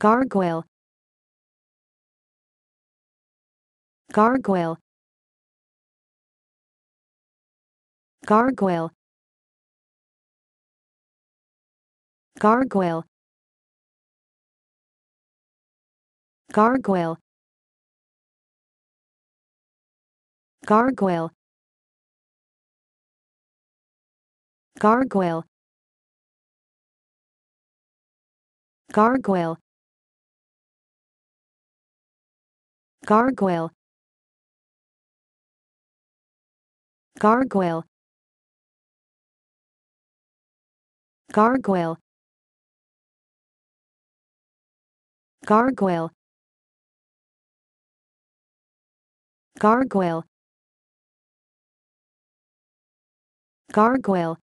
gargoyle gargoyle gargoyle gargoyle gargoyle gargoyle gargoyle gargoyle gargoyle gargoyle gargoyle gargoyle gargoyle gargoyle